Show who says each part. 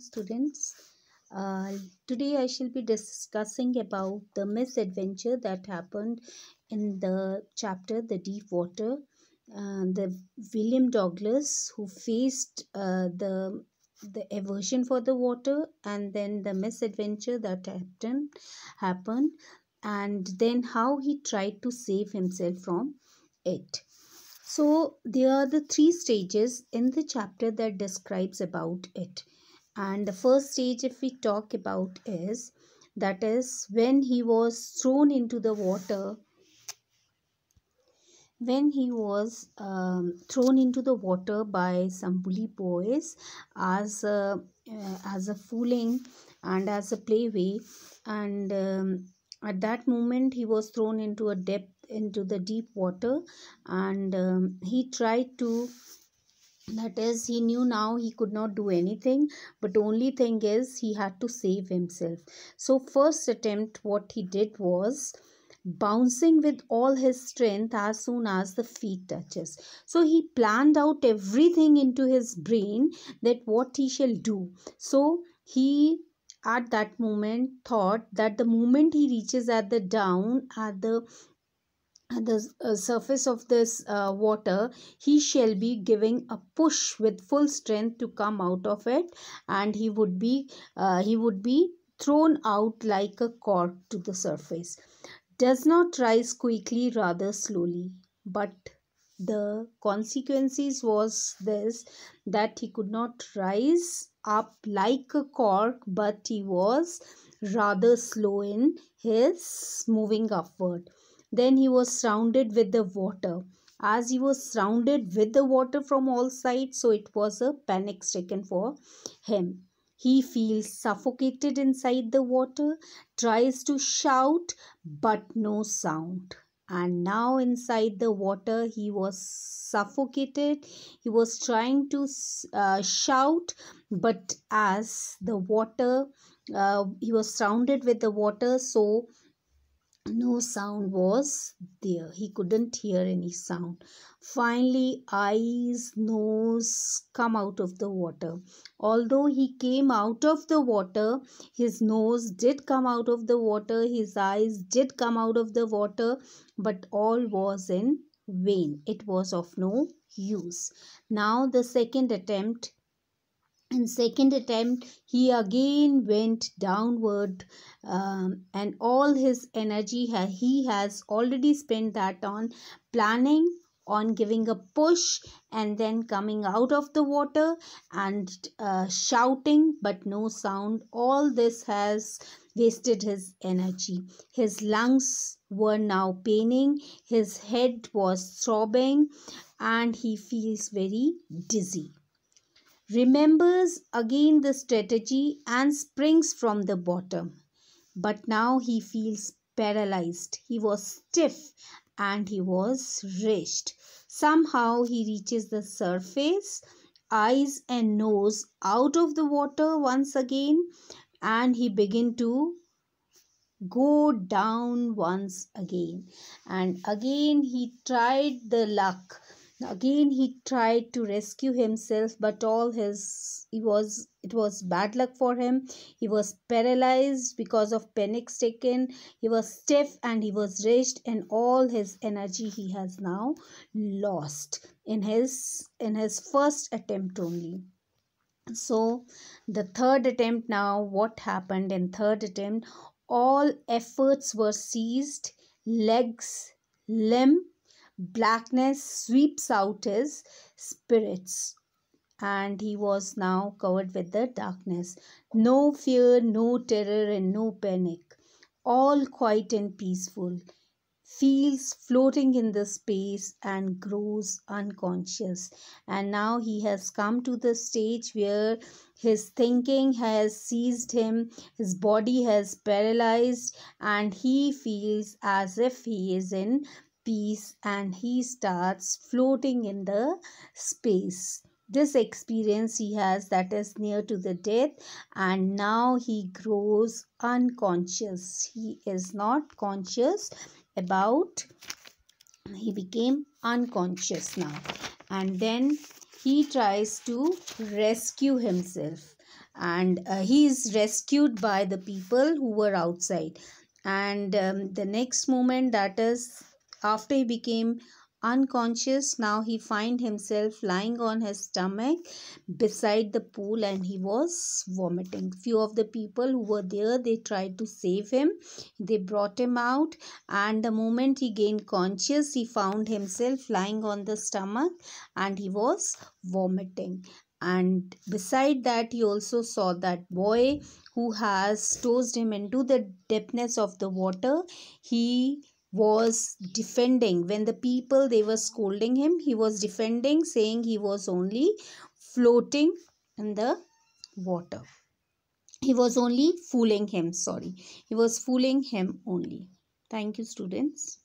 Speaker 1: students uh, today i shall be discussing about the misadventure that happened in the chapter the deep water uh, the william douglas who faced uh, the the aversion for the water and then the misadventure that happened happened and then how he tried to save himself from it so there are the three stages in the chapter that describes about it and the first stage if we talk about is that is when he was thrown into the water when he was um, thrown into the water by some bully boys as a, uh, as a fooling and as a playway and um, at that moment he was thrown into a depth into the deep water and um, he tried to that is he knew now he could not do anything but only thing is he had to save himself so first attempt what he did was bouncing with all his strength as soon as the feet touches so he planned out everything into his brain that what he shall do so he at that moment thought that the moment he reaches at the down at the the uh, surface of this uh, water he shall be giving a push with full strength to come out of it and he would be uh, he would be thrown out like a cork to the surface does not rise quickly rather slowly but the consequences was this that he could not rise up like a cork but he was rather slow in his moving upward then he was surrounded with the water. As he was surrounded with the water from all sides, so it was a panic stricken for him. He feels suffocated inside the water, tries to shout, but no sound. And now, inside the water, he was suffocated. He was trying to uh, shout, but as the water, uh, he was surrounded with the water, so no sound was there. He couldn't hear any sound. Finally, eyes, nose come out of the water. Although he came out of the water, his nose did come out of the water, his eyes did come out of the water, but all was in vain. It was of no use. Now, the second attempt in second attempt he again went downward um, and all his energy ha he has already spent that on planning on giving a push and then coming out of the water and uh, shouting but no sound all this has wasted his energy his lungs were now paining his head was throbbing and he feels very dizzy remembers again the strategy and springs from the bottom. But now he feels paralyzed. He was stiff and he was wretched. Somehow he reaches the surface, eyes and nose out of the water once again, and he begin to go down once again and again he tried the luck Again he tried to rescue himself, but all his he was it was bad luck for him. He was paralyzed because of panic taken. He was stiff and he was raged, and all his energy he has now lost in his in his first attempt only so the third attempt now what happened in third attempt all efforts were seized. legs limb blackness sweeps out his spirits and he was now covered with the darkness. No fear, no terror, and no panic. All quiet and peaceful. Feels floating in the space and grows unconscious. And now he has come to the stage where his thinking has seized him, his body has paralyzed, and he feels as if he is in piece and he starts floating in the space this experience he has that is near to the death and now he grows unconscious he is not conscious about he became unconscious now and then he tries to rescue himself and uh, he is rescued by the people who were outside and um, the next moment that is after he became unconscious, now he find himself lying on his stomach beside the pool and he was vomiting. Few of the people who were there, they tried to save him. They brought him out and the moment he gained conscious, he found himself lying on the stomach and he was vomiting and beside that he also saw that boy who has tossed him into the depthness of the water he was defending when the people they were scolding him he was defending saying he was only floating in the water he was only fooling him sorry he was fooling him only thank you students